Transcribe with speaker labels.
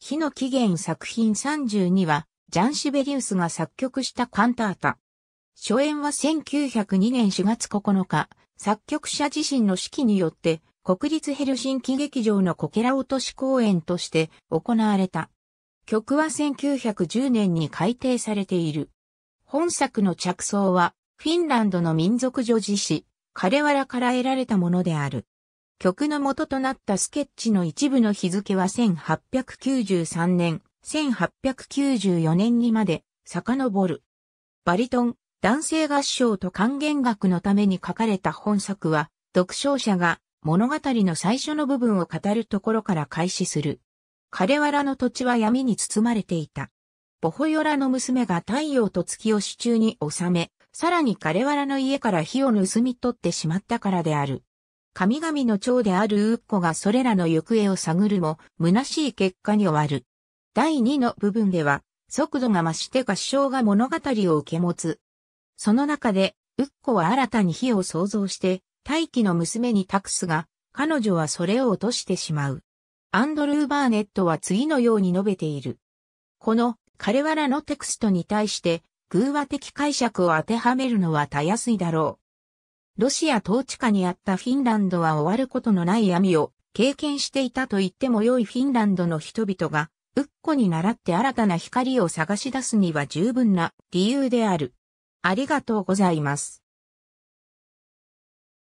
Speaker 1: 火の起源作品32は、ジャン・シベリウスが作曲したカンタータ。初演は1902年4月9日、作曲者自身の指揮によって、国立ヘルシンキ劇場のコケラ落とし公演として行われた。曲は1910年に改訂されている。本作の着想は、フィンランドの民族女児誌、カレワラから得られたものである。曲の元となったスケッチの一部の日付は1893年、1894年にまで遡る。バリトン、男性合唱と還元楽のために書かれた本作は、読唱者が物語の最初の部分を語るところから開始する。彼原らの土地は闇に包まれていた。ボホヨラの娘が太陽と月を手中に収め、さらに彼原らの家から火を盗み取ってしまったからである。神々の長であるウッコがそれらの行方を探るも、虚しい結果に終わる。第2の部分では、速度が増して合唱が物語を受け持つ。その中で、ウッコは新たに火を創造して、大気の娘に託すが、彼女はそれを落としてしまう。アンドルー・バーネットは次のように述べている。この、彼はらのテクストに対して、偶話的解釈を当てはめるのはたやすいだろう。ロシア統治下にあったフィンランドは終わることのない闇を経験していたと言っても良いフィンランドの人々が、うっこに倣って新たな光を探し出すには十分な理由である。ありがとうございます。